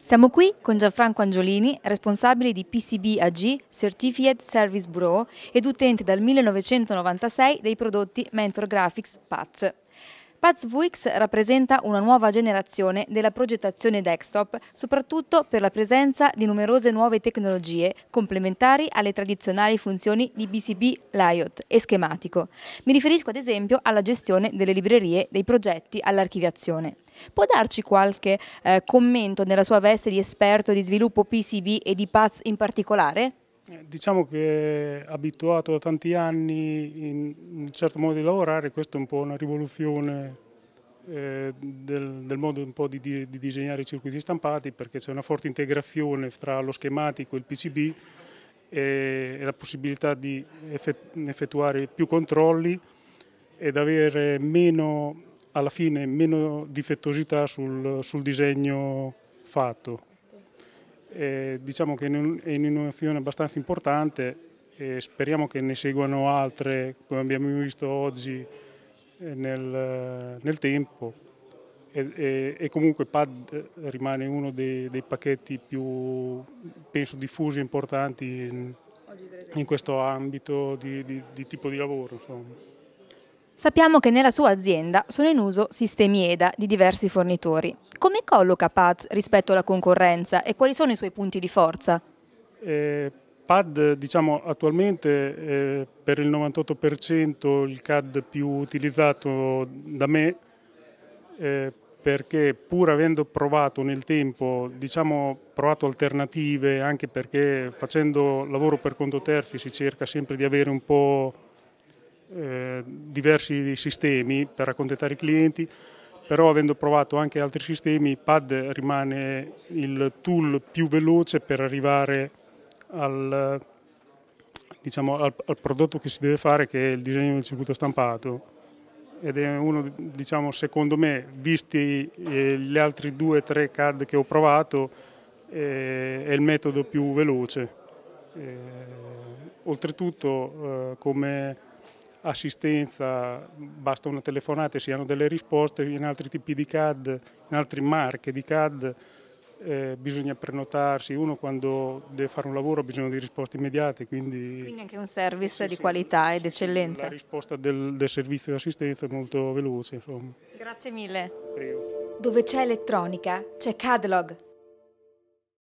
Siamo qui con Gianfranco Angiolini, responsabile di PCB AG, Certificate Service Bureau, ed utente dal 1996 dei prodotti Mentor Graphics PAZ. Paz VX rappresenta una nuova generazione della progettazione desktop, soprattutto per la presenza di numerose nuove tecnologie complementari alle tradizionali funzioni di BCB LIOT e schematico. Mi riferisco ad esempio alla gestione delle librerie, dei progetti, all'archiviazione. Può darci qualche eh, commento nella sua veste di esperto di sviluppo PCB e di Paz in particolare? Diciamo che abituato da tanti anni in un certo modo di lavorare, questa è un po' una rivoluzione eh, del, del, modo un po' di, di, disegnare i circuiti stampati perché c'è una forte integrazione tra lo schematico e il PCB e, e la possibilità di effettuare più controlli ed avere meno, alla fine meno difettosità sul, sul disegno fatto eh, diciamo che è un'innovazione abbastanza importante e speriamo che ne seguano altre come abbiamo visto oggi eh, nel, nel tempo e, e, e, comunque PAD rimane uno dei, dei pacchetti più penso, diffusi e importanti in, in, questo ambito di, di, di tipo di lavoro. Insomma. Sappiamo che nella sua azienda sono in uso sistemi EDA di diversi fornitori. Come colloca PAD rispetto alla concorrenza e quali sono i suoi punti di forza? Eh, PAD diciamo, attualmente è eh, per il 98% il CAD più utilizzato da me eh, perché pur avendo provato nel tempo, diciamo provato alternative, anche perché facendo lavoro per conto terzi si cerca sempre di avere un po' Eh, diversi sistemi per accontentare i clienti, però avendo provato anche altri sistemi, PAD rimane il tool più veloce per arrivare al, diciamo, al, al prodotto che si deve fare, che è il disegno del circuito stampato ed è uno, diciamo, secondo me, visti eh, gli altri due o tre CAD che ho provato, eh, è il metodo più veloce. oltretutto, come assistenza, basta una telefonata e si hanno delle risposte, in altri tipi di CAD, in altre marche di CAD eh, bisogna prenotarsi, uno quando deve fare un lavoro ha bisogno di risposte immediate. Quindi, quindi anche un service sì, di qualità sì, ed eccellenza. La risposta del, del, servizio di assistenza è molto veloce. Insomma. Grazie mille. Prego. Dove c'è elettronica c'è Cadlog.